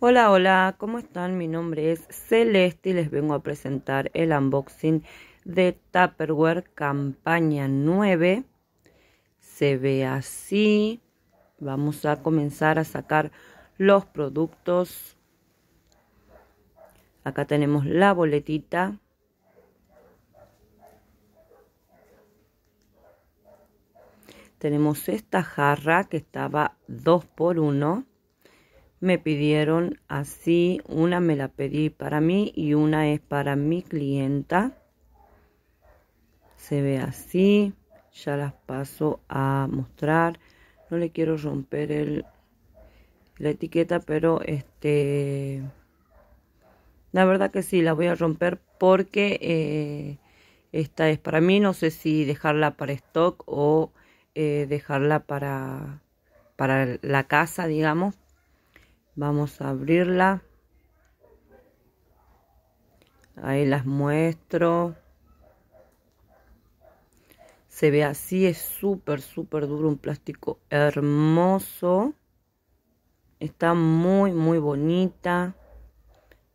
Hola, hola, ¿cómo están? Mi nombre es Celeste y les vengo a presentar el unboxing de Tupperware Campaña 9. Se ve así. Vamos a comenzar a sacar los productos. Acá tenemos la boletita. Tenemos esta jarra que estaba 2 por 1 me pidieron así, una me la pedí para mí y una es para mi clienta. Se ve así, ya las paso a mostrar. No le quiero romper el, la etiqueta, pero este... La verdad que sí, la voy a romper porque eh, esta es para mí. No sé si dejarla para stock o eh, dejarla para, para la casa, digamos, Vamos a abrirla. Ahí las muestro. Se ve así, es súper, súper duro, un plástico hermoso. Está muy, muy bonita.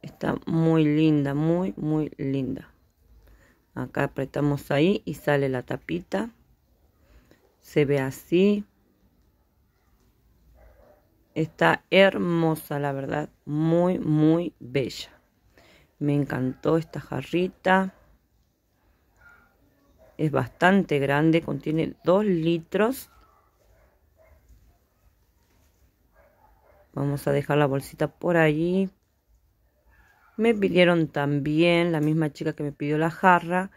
Está muy linda, muy, muy linda. Acá apretamos ahí y sale la tapita. Se ve así. Está hermosa, la verdad. Muy, muy bella. Me encantó esta jarrita. Es bastante grande, contiene 2 litros. Vamos a dejar la bolsita por allí. Me pidieron también, la misma chica que me pidió la jarra,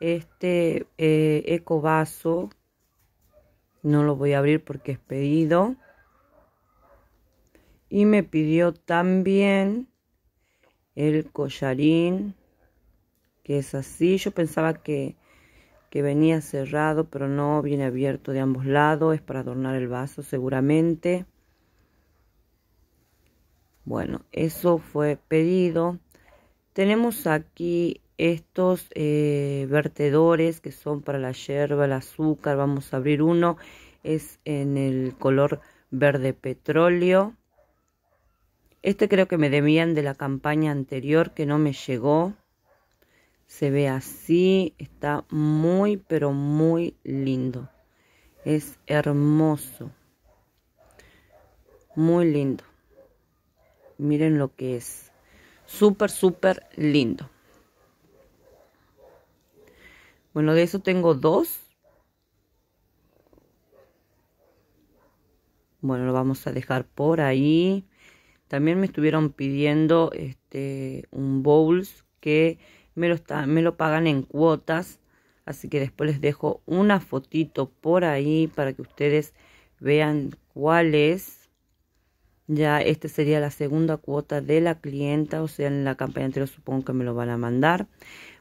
este eh, eco vaso. No lo voy a abrir porque es pedido y me pidió también el collarín, que es así. Yo pensaba que, venía cerrado, pero no, viene abierto de ambos lados. Es para adornar el vaso seguramente. Bueno, eso fue pedido. Tenemos aquí estos eh, vertedores que son para la hierba, el azúcar. Vamos a abrir uno. Es en el color verde petróleo. Este creo que me debían de la campaña anterior que no me llegó. Se ve así, está muy pero muy lindo. Es hermoso. Muy lindo. Miren lo que es. Súper, súper lindo. Bueno, de eso tengo dos. Bueno, lo vamos a dejar por ahí. También me estuvieron pidiendo este, un bowls que me lo, me lo pagan en cuotas. Así que después les dejo una fotito por ahí para que ustedes vean cuál es. Ya esta sería la segunda cuota de la clienta, o sea, en la campaña anterior supongo que me lo van a mandar.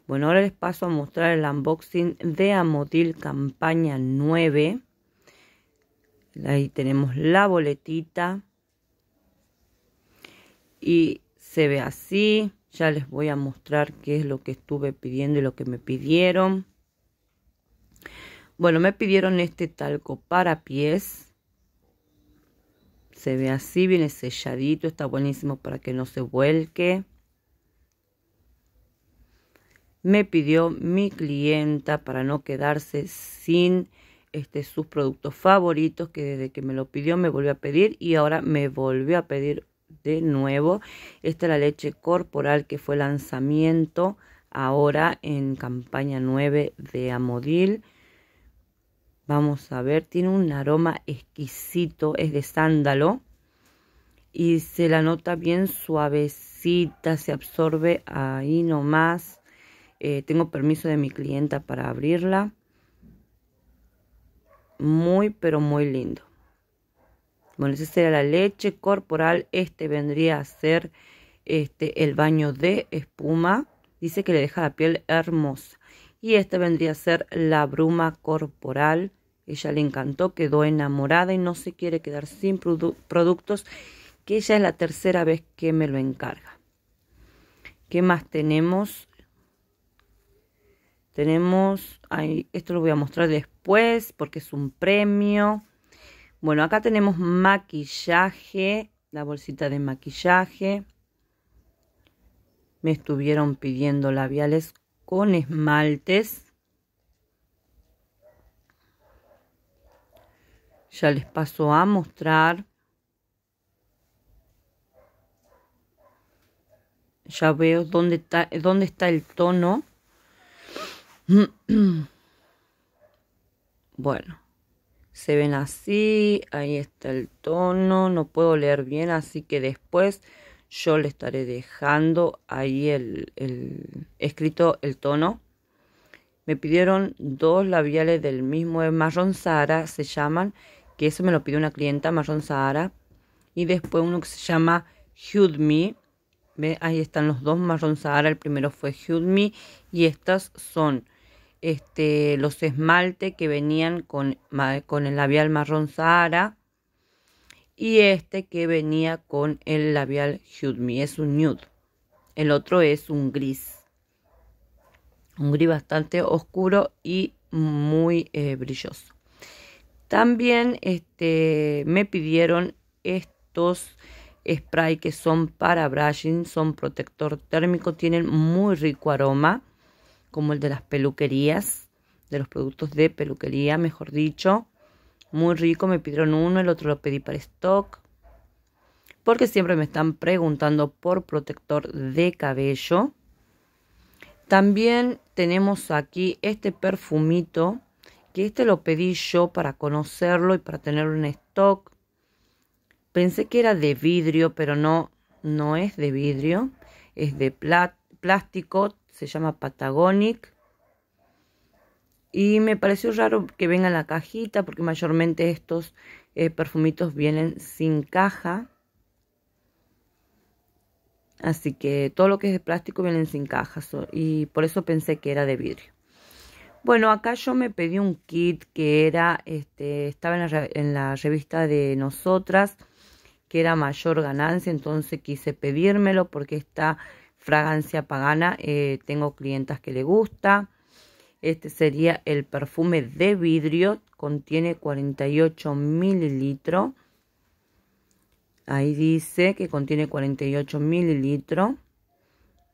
Bueno, ahora les paso a mostrar el unboxing de Amotil campaña 9. Ahí tenemos la boletita y se ve así. Ya les voy a mostrar qué es lo que estuve pidiendo y lo que me pidieron. Bueno, me pidieron este talco para pies. Se ve así, viene selladito, está buenísimo para que no se vuelque. Me pidió mi clienta para no quedarse sin este, sus productos favoritos que desde que me lo pidió me volvió a pedir y ahora me volvió a pedir de nuevo. Esta es la leche corporal que fue lanzamiento ahora en campaña 9 de Amodil. Vamos a ver, tiene un aroma exquisito, es de sándalo y se la nota bien suavecita, se absorbe ahí nomás. Eh, tengo permiso de mi clienta para abrirla. Muy, pero muy lindo. Bueno, esa sería la leche corporal. Este vendría a ser este, el baño de espuma. Dice que le deja la piel hermosa. Y este vendría a ser la bruma corporal. Ella le encantó, quedó enamorada y no se quiere quedar sin productos, que ella es la tercera vez que me lo encarga. ¿Qué más tenemos? Tenemos, ahí, esto lo voy a mostrar después porque es un premio. Bueno, acá tenemos maquillaje, la bolsita de maquillaje. Me estuvieron pidiendo labiales con esmaltes. Ya les paso a mostrar. Ya veo dónde está, dónde está el tono. Bueno se ven así, ahí está el tono, no puedo leer bien, así que después yo le estaré dejando ahí el, escrito el tono. Me pidieron dos labiales del mismo eh, marrón Sahara, se llaman, que eso me lo pidió una clienta, marrón Sahara. Y después uno que se llama Hude Me. ¿Ve? Ahí están los dos marrón Sahara, el primero fue Hude Me y estas son este, los esmaltes que venían con, el labial marrón Sahara y este que venía con el labial Hude es un nude. El otro es un gris, un gris bastante oscuro y muy eh, brilloso. También este, me pidieron estos spray que son para brushing, son protector térmico, tienen muy rico aroma como el de las peluquerías, de los productos de peluquería, mejor dicho. Muy rico, me pidieron uno, el otro lo pedí para stock. Porque siempre me están preguntando por protector de cabello. También tenemos aquí este perfumito, que este lo pedí yo para conocerlo y para tenerlo en stock. Pensé que era de vidrio, pero no, no es de vidrio, es de plástico se llama Patagonic. Y me pareció raro que venga en la cajita porque mayormente estos eh, perfumitos vienen sin caja. Así que todo lo que es de plástico vienen sin caja y por eso pensé que era de vidrio. Bueno, acá yo me pedí un kit que era, este, estaba en la, en la revista de nosotras, que era mayor ganancia, entonces quise pedírmelo porque está fragancia pagana. Eh, tengo clientas que le gusta. Este sería el perfume de vidrio. Contiene 48 mililitros. Ahí dice que contiene 48 mililitros.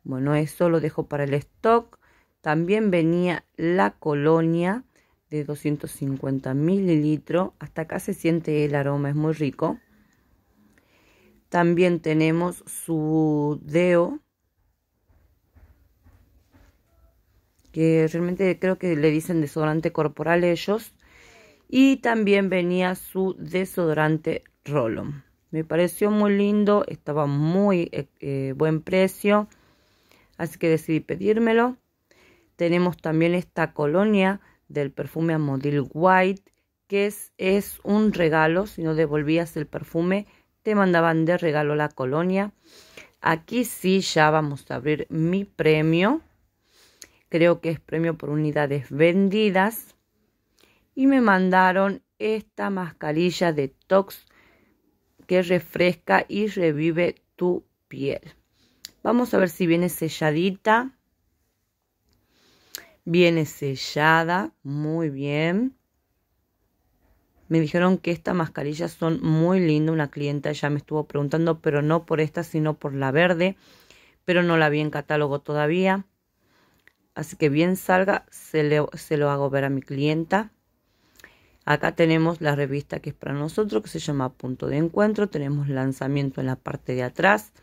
Bueno, eso lo dejo para el stock. También venía la colonia de 250 mililitros. Hasta acá se siente el aroma, es muy rico. También tenemos su deo que realmente creo que le dicen desodorante corporal ellos. Y también venía su desodorante Rolon. Me pareció muy lindo, estaba muy eh, eh, buen precio, así que decidí pedírmelo. Tenemos también esta colonia del perfume Amodil White, que es un regalo, si no devolvías el perfume, te mandaban de regalo la colonia. Aquí sí ya vamos a abrir mi premio creo que es premio por unidades vendidas. Y me mandaron esta mascarilla de Tox que refresca y revive tu piel. Vamos a ver si viene selladita. Viene sellada, muy bien. Me dijeron que estas mascarillas son muy lindas. Una clienta ya me estuvo preguntando, pero no por esta, sino por la verde. Pero no la vi en catálogo todavía. Así que bien salga, se, se lo hago ver a mi clienta. Acá tenemos la revista que es para nosotros, que se llama Punto de Encuentro. Tenemos lanzamiento en la parte de atrás.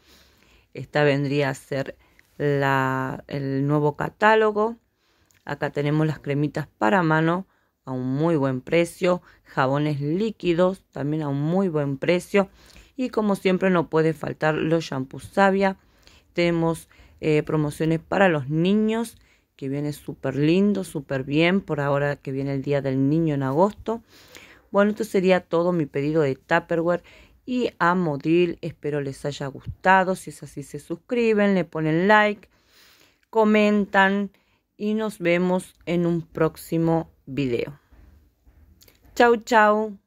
Esta vendría a ser la, el nuevo catálogo. Acá tenemos las cremitas para mano a un muy buen precio. Jabones líquidos también a un muy buen precio. Y como siempre no puede faltar los shampoos Savia. Tenemos eh, promociones para los niños que viene súper lindo, súper bien, por ahora que viene el Día del Niño en agosto. Bueno, esto sería todo mi pedido de Tupperware y a Modil. Espero les haya gustado. Si es así, se suscriben, le ponen like, comentan y nos vemos en un próximo video. Chau, chau.